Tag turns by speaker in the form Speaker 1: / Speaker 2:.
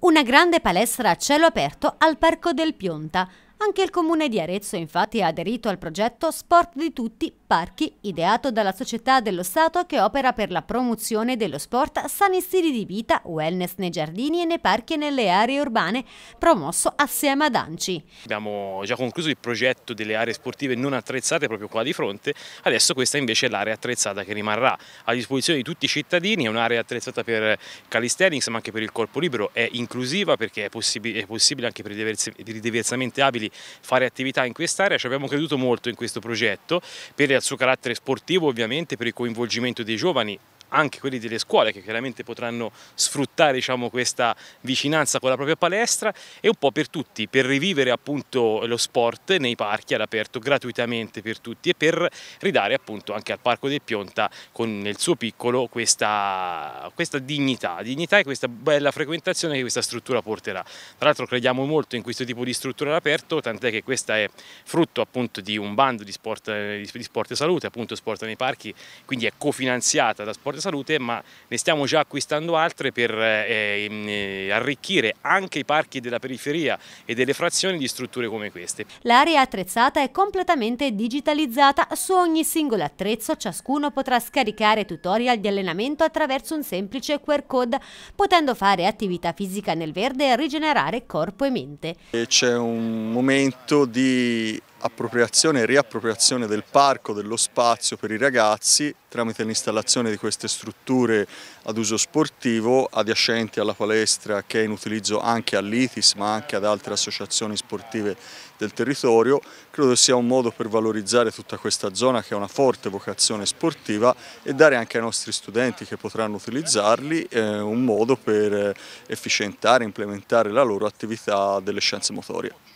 Speaker 1: una grande palestra a cielo aperto al Parco del Pionta, anche il comune di Arezzo infatti ha aderito al progetto Sport di tutti Parchi, ideato dalla società dello Stato che opera per la promozione dello sport, sani stili di vita, wellness nei giardini e nei parchi e nelle aree urbane, promosso assieme ad ANCI.
Speaker 2: Abbiamo già concluso il progetto delle aree sportive non attrezzate proprio qua di fronte, adesso questa invece è l'area attrezzata che rimarrà a disposizione di tutti i cittadini, è un'area attrezzata per calisthenics ma anche per il corpo libero, è inclusiva perché è, possib è possibile anche per i diversamente abili fare attività in quest'area, ci abbiamo creduto molto in questo progetto per il suo carattere sportivo ovviamente, per il coinvolgimento dei giovani anche quelli delle scuole che chiaramente potranno sfruttare diciamo, questa vicinanza con la propria palestra e un po' per tutti, per rivivere appunto lo sport nei parchi all'aperto gratuitamente per tutti e per ridare appunto anche al Parco del Pionta con nel suo piccolo questa, questa dignità, dignità e questa bella frequentazione che questa struttura porterà. Tra l'altro crediamo molto in questo tipo di struttura all'aperto, tant'è che questa è frutto appunto di un bando di sport, di sport e salute, appunto sport nei parchi, quindi è cofinanziata da sport della salute, ma ne stiamo già acquistando altre per eh, ehm, eh, arricchire anche i parchi della periferia e delle frazioni di strutture come queste.
Speaker 1: L'area attrezzata è completamente digitalizzata, su ogni singolo attrezzo ciascuno potrà scaricare tutorial di allenamento attraverso un semplice QR code, potendo fare attività fisica nel verde e rigenerare corpo e mente.
Speaker 3: C'è un momento di appropriazione e riappropriazione del parco, dello spazio per i ragazzi tramite l'installazione di queste strutture ad uso sportivo adiacenti alla palestra che è in utilizzo anche all'ITIS ma anche ad altre associazioni sportive del territorio. Credo sia un modo per valorizzare tutta questa zona che ha una forte vocazione sportiva e dare anche ai nostri studenti che potranno utilizzarli eh, un modo per eh, efficientare implementare la loro attività delle scienze motorie.